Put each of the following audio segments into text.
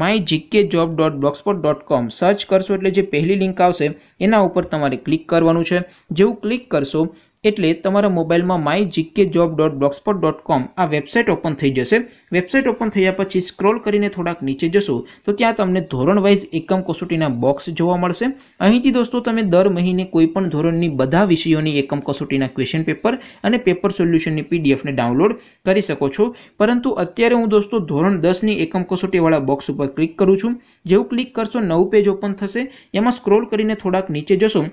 my GK job dot blogspot dot com search કરશો એટલે જે પહેલી લિંક આવશે એના ઉપર તમારે ક્લિક કરવાનું છે જેવું ક્લિક કરશો એટલે તમારા મોબાઈલમાં my GK job dot blogspot dot com આ વેબસાઇટ ઓપન થઈ જશે વેબસાઇટ ઓપન થયા પછી સ્ક્રોલ કરીને થોડાક નીચે જશો તો ત્યાં તમને ધોરણ વાઇઝ એકમ કસોટીના બોક્સ જોવા મળશે અહીંથી દોસ્તો તમે દર મહિને કોઈપણ ધોરણની બધા વિષયોની એકમ કસોટીના ક્વેશ્ચન પેપર અને પેપર સોલ્યુશનની પીડીએફને ડાઉનલોડ કરી શકો છો પરંતુ અત્યારે હું દોસ્તો ધોરણ દસની એકમ કસોટીવાળા બોક્સ ઉપર ક્લિક કરું છું જેવું ક્લિક કરશો નવું પેજ ઓપન થશે એમાં સ્ક્રોલ કરીને થોડાક નીચે જશો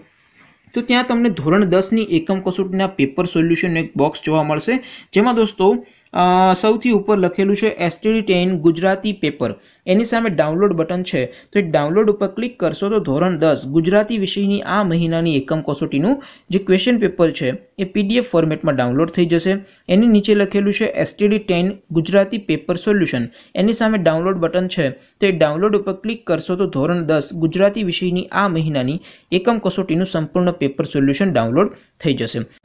તો ત્યાં તમને ધોરણ દસની એકમ કસોટીના પેપર સોલ્યુશન એક બોક્સ જોવા મળશે જેમાં દોસ્તો સૌથી ઉપર લખેલું છે એસટીડી ટેન ગુજરાતી પેપર એની સામે ડાઉનલોડ બટન છે તો એ ડાઉનલોડ ઉપર ક્લિક કરશો તો ધોરણ દસ ગુજરાતી વિષયની આ મહિનાની એકમ કસોટીનું જે ક્વેશ્ચન પેપર છે એ પીડીએફ ફોર્મેટમાં ડાઉનલોડ થઈ જશે એની નીચે લખેલું છે STD ten Gujarati paper solution એની સામે ડાઉનલોડ બટન છે તો એ ડાઉનલોડ ઉપર ક્લિક કરશો તો ધોરણ દસ ગુજરાતી વિષયની આ મહિનાની એકમ કસોટીનું સંપૂર્ણ પેપર સોલ્યુશન ડાઉનલોડ થઈ જશે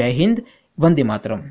જય હિન્દ વંદે માતરમ